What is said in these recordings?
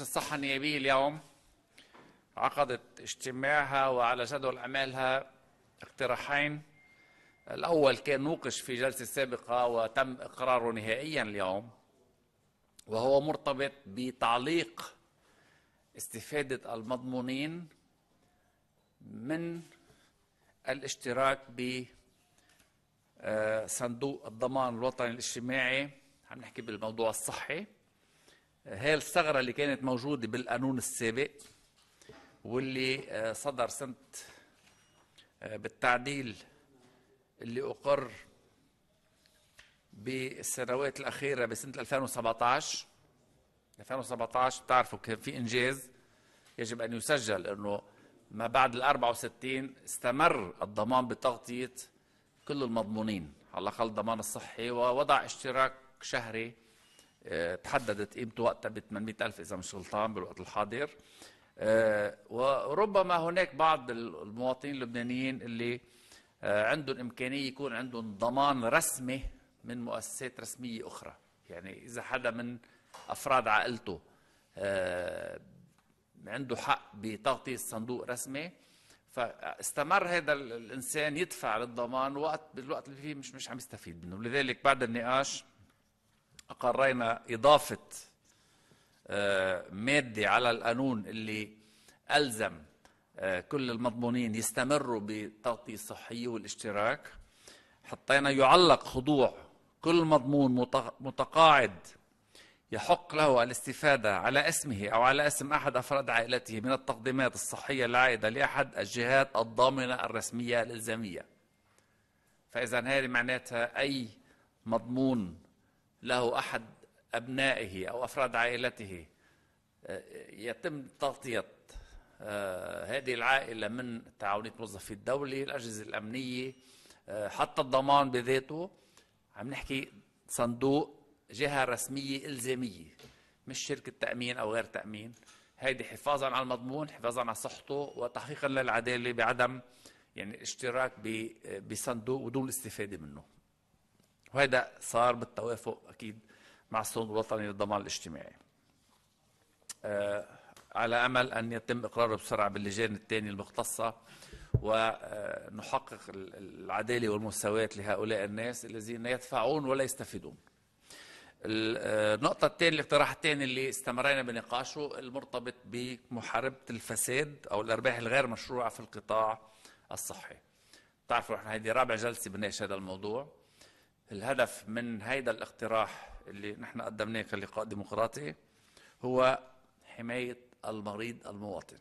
الصحة النيابية اليوم عقدت اجتماعها وعلى جدول أعمالها اقتراحين الأول كان نوقش في جلسة سابقة وتم إقراره نهائيا اليوم وهو مرتبط بتعليق استفادة المضمونين من الاشتراك بصندوق آه، الضمان الوطني الاجتماعي عم نحكي بالموضوع الصحي هي الثغرة اللي كانت موجودة بالقانون السابق واللي آه، صدر سنة آه، بالتعديل اللي أقر بالسنوات الأخيرة بسنة 2017 2017 بتعرفوا كان في إنجاز يجب أن يسجل أنه ما بعد ال 64 استمر الضمان بتغطية كل المضمونين على الأقل الضمان الصحي ووضع اشتراك شهري آه، تحددت قيمته وقتها ب 800000 إذا مش غلطان بالوقت الحاضر آه، وربما هناك بعض المواطنين اللبنانيين اللي آه، عندهم إمكانية يكون عندهم ضمان رسمي من مؤسسات رسمية أخرى يعني إذا حدا من أفراد عائلته عنده حق بتغطية صندوق رسمي فاستمر هذا الانسان يدفع للضمان وقت بالوقت اللي فيه مش مش عم يستفيد منه لذلك بعد النقاش أقرينا إضافة آه، مادة على القانون اللي ألزم آه، كل المضمونين يستمروا بالتغطية الصحية والاشتراك حطينا يعلق خضوع كل مضمون متقاعد يحق له الاستفادة على اسمه أو على اسم أحد أفراد عائلته من التقديمات الصحية العائدة لأحد الجهات الضامنة الرسمية الإلزامية فإذا هذه معناتها أي مضمون له احد ابنائه او افراد عائلته آه، يتم تغطيه آه، هذه العائله من تعاونيه موظفي الدوله الاجهزه الامنيه آه، حتى الضمان بذاته عم نحكي صندوق جهه رسميه الزاميه مش شركه تامين او غير تامين هيدي حفاظا على المضمون حفاظا على صحته وتحقيقا للعداله بعدم يعني الاشتراك بصندوق ودون الاستفاده منه وهذا صار بالتوافق أكيد مع الصندوق الوطني للضمان الاجتماعي آه، على أمل أن يتم إقراره بسرعة باللجان الثانية المختصة ونحقق العدالة والمساواة لهؤلاء الناس الذين يدفعون ولا يستفيدون آه، النقطة الثانية الاقتراح الثاني اللي استمرينا بنقاشه المرتبط بمحاربة الفساد أو الأرباح الغير مشروعة في القطاع الصحي. بتعرفوا احنا هذه رابع جلسة بنناقش هذا الموضوع. الهدف من هذا الاقتراح اللي نحن قدمناه كلقاء ديمقراطي هو حماية المريض المواطن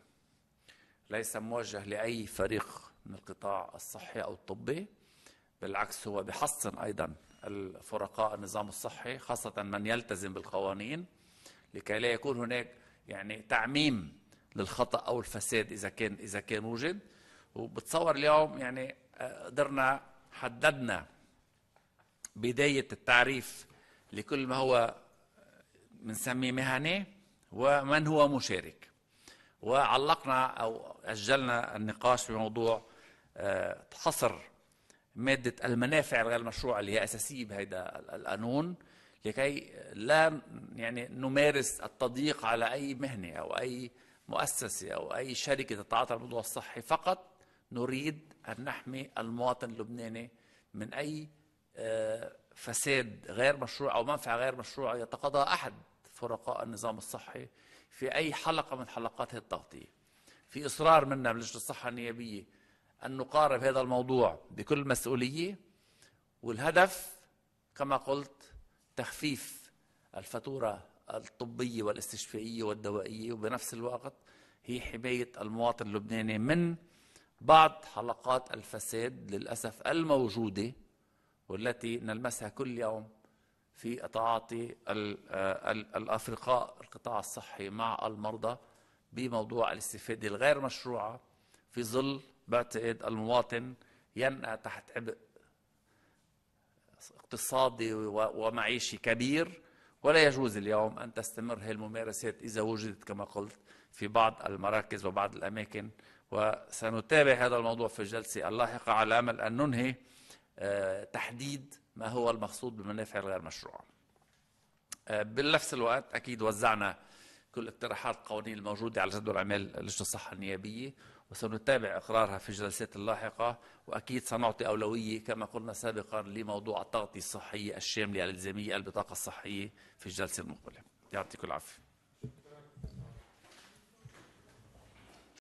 ليس موجه لأي فريق من القطاع الصحي أو الطبي بالعكس هو بحصن أيضا الفرقاء النظام الصحي خاصة من يلتزم بالقوانين لكي لا يكون هناك يعني تعميم للخطأ أو الفساد إذا كان إذا كان وجد وبتصور اليوم يعني آه، قدرنا حددنا بداية التعريف لكل ما هو بنسميه مهنة ومن هو مشارك وعلقنا أو أجلنا النقاش بموضوع آه، حصر مادة المنافع الغير المشروعة اللي هي أساسية بهيدا القانون لكي لا يعني نمارس التضييق على أي مهنة أو أي مؤسسة أو أي شركة تتعاطى الموضوع الصحي فقط نريد أن نحمي المواطن اللبناني من أي فساد غير مشروع أو منفعة غير مشروع يتقاضاها أحد فرقاء النظام الصحي في أي حلقة من حلقات التغطية في إصرار منا من لجنة الصحة النيابية أن نقارب هذا الموضوع بكل مسؤولية والهدف كما قلت تخفيف الفاتورة الطبية والاستشفائية والدوائية وبنفس الوقت هي حماية المواطن اللبناني من بعض حلقات الفساد للأسف الموجودة والتي نلمسها كل يوم في تعاطي آه، الافرقاء القطاع الصحي مع المرضى بموضوع الاستفاده الغير مشروعه في ظل بعتقد المواطن ينأى تحت عبء اقتصادي ومعيشي كبير ولا يجوز اليوم أن تستمر هذه الممارسات إذا وجدت كما قلت في بعض المراكز وبعض الأماكن وسنتابع هذا الموضوع في الجلسة اللاحقة على أمل أن ننهي آه، تحديد ما هو المقصود بالمنافع الغير مشروعه. آه، بنفس الوقت اكيد وزعنا كل اقتراحات القوانين الموجوده على جدول اعمال لجنه الصحه النيابيه وسنتابع اقرارها في الجلسات اللاحقه واكيد سنعطي اولويه كما قلنا سابقا لموضوع التغطيه الصحيه الشامله الالزاميه البطاقه الصحيه في الجلسه المقبله. يعطيكم العافيه.